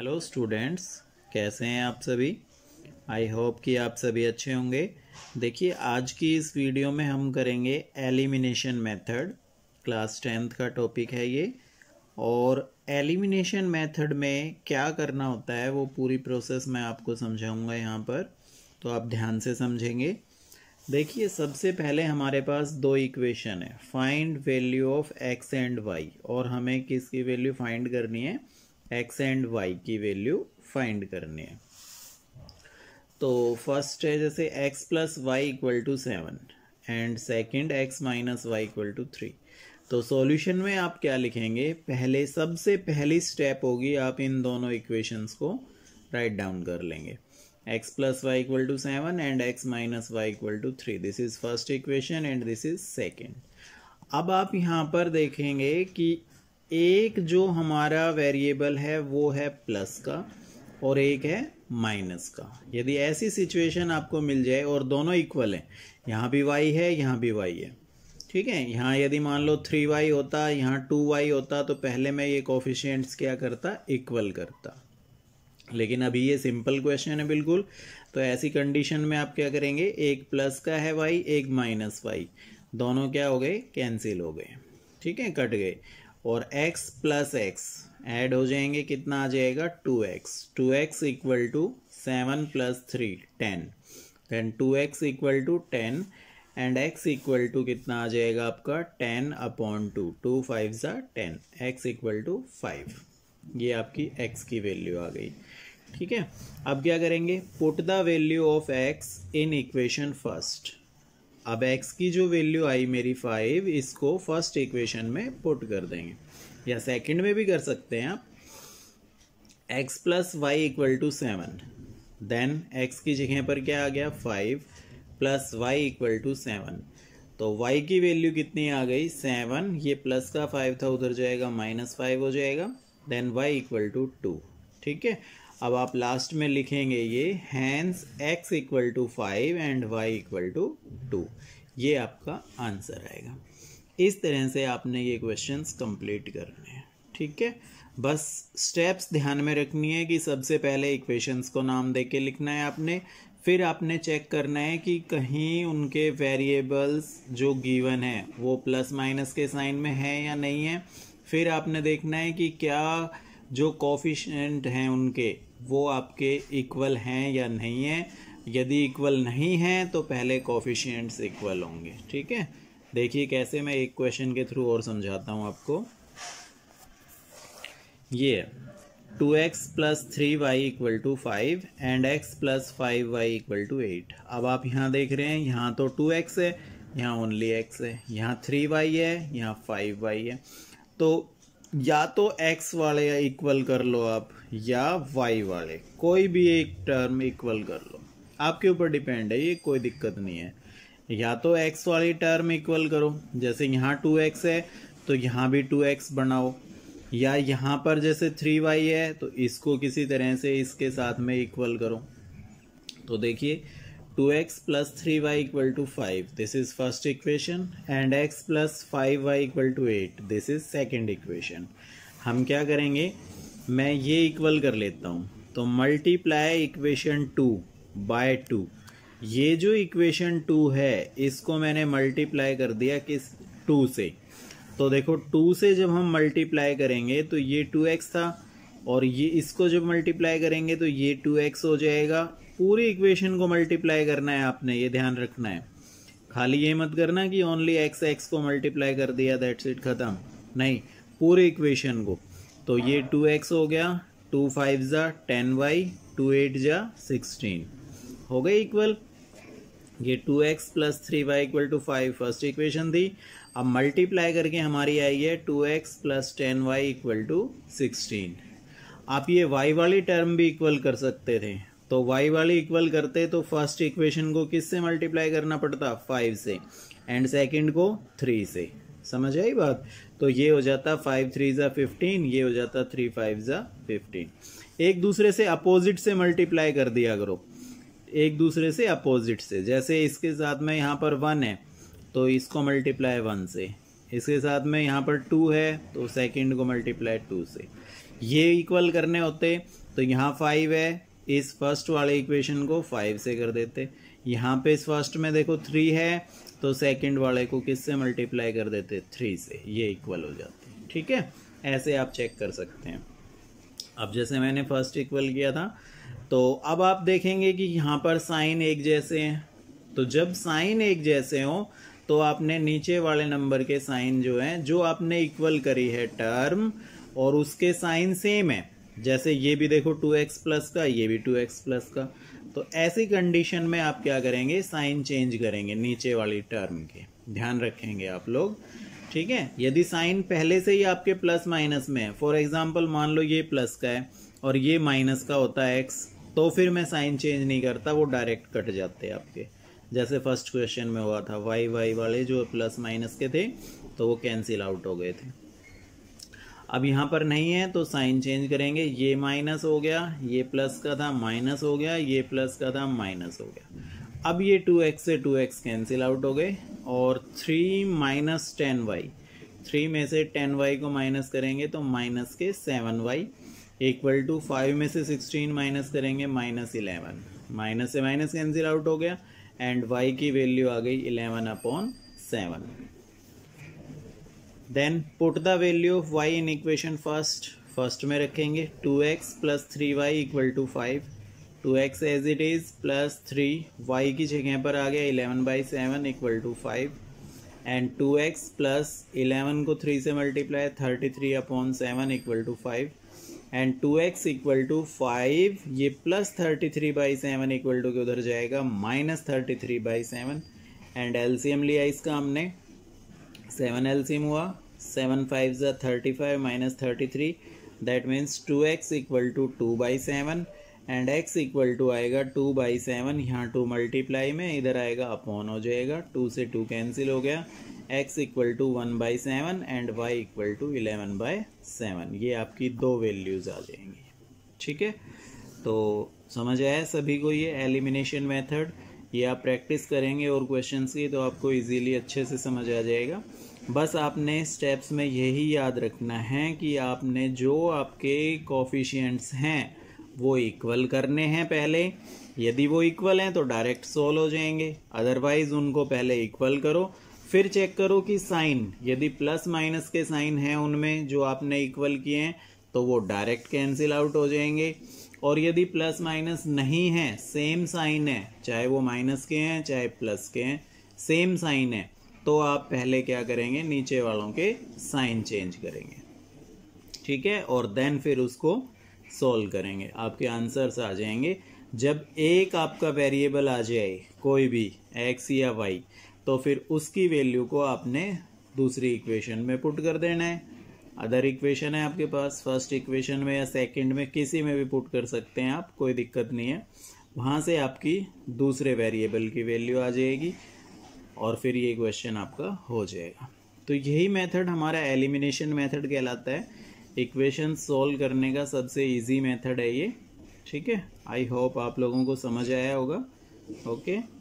Hello students कैसे हैं आप सभी आई होप कि आप सभी अच्छे होंगे देखिए आज की इस वीडियो में हम करेंगे एलिमिनेशन मेथड क्लास टेंथ का टॉपिक है ये और एलिमिनेशन मेथड में क्या करना होता है वो पूरी प्रोसेस मैं आपको समझाऊंगा यहाँ पर तो आप ध्यान से समझेंगे देखिए सबसे पहले हमारे पास दो इक्वेशन है find value of x and y और हमें किसकी वैल्यू फाइंड करनी है एक्स एंड वाई की वैल्यू फाइंड करनी है तो फर्स्ट है जैसे x plus y equal to seven and second x minus y equal to three तो सॉल्यूशन में आप क्या लिखेंगे पहले सबसे पहली स्टेप होगी आप इन दोनों इक्वेशंस को राइट डाउन कर लेंगे x plus y equal to seven and x minus y equal to three this is first equation and this is second अब आप यहाँ पर देखेंगे कि एक जो हमारा वेरिएबल है वो है प्लस का और एक है माइनस का यदि ऐसी सिचुएशन आपको मिल जाए और दोनों इक्वल हैं यहाँ भी वाई है यहाँ भी वाई है ठीक है यहाँ यदि मान लो थ्री वाई होता यहाँ टू वाई होता तो पहले मैं ये कोफिशियंट्स क्या करता इक्वल करता लेकिन अभी ये सिंपल क्वेश्चन है बिल्कुल तो ऐसी कंडीशन में आप क्या करेंगे एक प्लस का है वाई एक माइनस वाई दोनों क्या हो गए कैंसिल हो गए ठीक है कट गए और x प्लस एक्स ऐड हो जाएंगे कितना आ जाएगा two x two x equal to seven plus three ten then two x equal to ten and x equal to कितना आ जाएगा आपका ten upon two two five ज़ा ten x equal to five ये आपकी x की value आ गई ठीक है अब क्या करेंगे put the value of x in equation first अब x की जो वैल्यू आई मेरी फाइव इसको फर्स्ट इक्वेशन में पुट कर देंगे या सेकंड में भी कर सकते हैं आप x plus y equal to seven then x की जगह पर क्या आ गया five plus y equal to seven तो y की वैल्यू कितनी आ गई सेवन ये प्लस का फाइव था उधर जाएगा माइनस फाइव हो जाएगा then y equal to two ठीक है अब आप लास्ट में लिखेंगे ये hence x equal to five and y equal to two ये आपका आंसर आएगा इस तरह से आपने ये क्वेश्चंस कंप्लीट करने हैं ठीक है बस स्टेप्स ध्यान में रखनी है कि सबसे पहले इक्वेशंस को नाम दे के लिखना है आपने फिर आपने चेक करना है कि कहीं उनके वेरिएबल्स जो गिवन है वो प्लस माइनस के साइन में है या नहीं है फिर आपने देखना है कि क्या जो कॉफिशेंट हैं उनके वो आपके इक्वल हैं या नहीं हैं यदि इक्वल नहीं हैं तो पहले कॉफिशियंट्स इक्वल होंगे ठीक है देखिए कैसे मैं एक क्वेश्चन के थ्रू और समझाता हूँ आपको ये two x plus three y equal to five and x plus five y equal to eight अब आप यहाँ देख रहे हैं यहाँ तो टू एक्स है यहाँ ओनली एक्स है यहाँ थ्री वाई है यहाँ फाइव वाई है तो या तो एक्स वाले या इक्वल कर लो आप या वाई वाले कोई भी एक टर्म इक्वल कर लो आपके ऊपर डिपेंड है ये कोई दिक्कत नहीं है या तो एक्स वाली टर्म इक्वल करो जैसे यहाँ टू एक्स है तो यहाँ भी टू एक्स बनाओ या यहाँ पर जैसे थ्री वाई है तो इसको किसी तरह से इसके साथ में इक्वल करो तो देखिए two x plus three y equal to five this is first equation and x plus five y equal to eight this is second equation हम क्या करेंगे मैं ये इक्वल कर लेता हूँ तो multiply equation two by two ये जो इक्वेशन टू है इसको मैंने मल्टीप्लाई कर दिया किस टू से तो देखो टू से जब हम मल्टीप्लाई करेंगे तो ये टू एक्स था और ये इसको जब मल्टीप्लाई करेंगे तो ये टू एक्स हो जाएगा पूरी इक्वेशन को मल्टीप्लाई करना है आपने ये ध्यान रखना है खाली ये मत करना कि ओनली एक्स एक्स को मल्टीप्लाई कर दिया दैट्स इट ख़त्म नहीं पूरे इक्वेशन को तो ये टू एक्स हो गया टू फाइव ज़ा टेन वाई टू एट ज़ा सिक्सटीन हो गए इक्वल ये two x plus three y equal to five first equation थी अब मल्टीप्लाई करके हमारी आई है two x plus ten y equal to sixteen आप ये वाई वाली टर्म भी इक्वल कर सकते थे तो y वाले इक्वल करते तो फर्स्ट इक्वेशन को किससे मल्टीप्लाई करना पड़ता फाइव से एंड सेकंड को थ्री से समझ आई बात तो ये हो जाता फाइव थ्री ज़ा फिफ्टीन ये हो जाता थ्री फाइव ज़ा फिफ्टीन एक दूसरे से अपोजिट से मल्टीप्लाई कर दिया करो एक दूसरे से अपोजिट से जैसे इसके साथ में यहाँ पर वन है तो इसको मल्टीप्लाई वन से इसके साथ में यहाँ पर टू है तो सेकंड को मल्टीप्लाई टू से ये इक्वल करने होते तो यहाँ फाइव है इस फर्स्ट वाले इक्वेशन को फाइव से कर देते यहाँ पे इस फर्स्ट में देखो थ्री है तो सेकंड वाले को किस से मल्टीप्लाई कर देते थ्री से ये इक्वल हो जाते हैं ठीक है ऐसे आप चेक कर सकते हैं अब जैसे मैंने फर्स्ट इक्वल किया था तो अब आप देखेंगे कि यहाँ पर साइन एक जैसे हैं तो जब साइन एक जैसे हो तो आपने नीचे वाले नंबर के साइन जो हैं जो आपने इक्वल करी है टर्म और उसके साइन सेम है जैसे ये भी देखो टू एक्स प्लस का ये भी टू एक्स प्लस का तो ऐसी कंडीशन में आप क्या करेंगे साइन चेंज करेंगे नीचे वाली टर्म के ध्यान रखेंगे आप लोग ठीक है यदि साइन पहले से ही आपके प्लस माइनस में है फॉर एग्जाम्पल मान लो ये प्लस का है और ये माइनस का होता है एक्स तो फिर मैं साइन चेंज नहीं करता वो डायरेक्ट कट जाते हैं आपके जैसे फर्स्ट क्वेश्चन में हुआ था वाई वाई वाले जो प्लस माइनस के थे तो वो कैंसिल आउट हो गए थे अब यहाँ पर नहीं है तो साइन चेंज करेंगे ये माइनस हो गया ये प्लस का था माइनस हो गया ये प्लस का था माइनस हो गया अब ये टू एक्स से टू एक्स कैंसिल आउट हो गए और three minus ten y three में से टेन वाई को माइनस करेंगे तो माइनस के seven y equal to five में से सिक्सटीन माइनस करेंगे माइनस इलेवन माइनस से माइनस कैंसिल आउट हो गया एंड वाई की वैल्यू आ गई eleven upon seven then put the value of y in equation first first में रखेंगे two x plus three y equal to five two x as it is plus three y की जगह पर आ गया eleven by seven equal to five and two x plus eleven को three से multiply thirty three upon seven equal to five and two x equal to five ये plus thirty three by seven equal to के उधर जाएगा minus thirty three by seven and L C M लिया इसका हमने seven L LCM हुआ seven five ज़ा thirty five minus thirty three that means two x equal to two by seven and x equal to आएगा two by seven यहाँ two multiply में इधर आएगा अपॉन हो जाएगा टू से टू कैंसिल हो गया x equal to one by seven and y equal to eleven by seven ये आपकी दो वैल्यूज आ जाएंगी ठीक है तो समझ आया सभी को ये एलिमिनेशन मेथड ये आप प्रैक्टिस करेंगे और क्वेश्चन की तो आपको इजीली अच्छे से समझ आ जाएगा बस आपने स्टेप्स में यही याद रखना है कि आपने जो आपके कॉफिशियंट्स हैं वो इक्वल करने हैं पहले यदि वो इक्वल हैं तो डायरेक्ट सोल्व हो जाएंगे अदरवाइज उनको पहले इक्वल करो फिर चेक करो कि साइन यदि प्लस माइनस के साइन हैं उनमें जो आपने इक्वल किए हैं तो वो डायरेक्ट कैंसिल आउट हो जाएंगे और यदि प्लस माइनस नहीं है सेम साइन है चाहे वो माइनस के हैं चाहे प्लस के हैं सेम साइन है तो आप पहले क्या करेंगे नीचे वालों के साइन चेंज करेंगे ठीक है और देन फिर उसको सॉल्व करेंगे आपके आंसर्स आ जाएंगे जब एक आपका वेरिएबल आ जाए कोई भी एक्स या वाई तो फिर उसकी वैल्यू को आपने दूसरी इक्वेशन में पुट कर देना है अदर इक्वेशन है आपके पास फर्स्ट इक्वेशन में या सेकंड में किसी में भी पुट कर सकते हैं आप कोई दिक्कत नहीं है वहाँ से आपकी दूसरे वेरिएबल की वैल्यू आ जाएगी और फिर ये क्वेश्चन आपका हो जाएगा तो यही मेथड हमारा एलिमिनेशन मेथड कहलाता है इक्वेशन सॉल्व करने का सबसे इजी मेथड है ये ठीक है आई होप आप लोगों को समझ आया होगा ओके okay?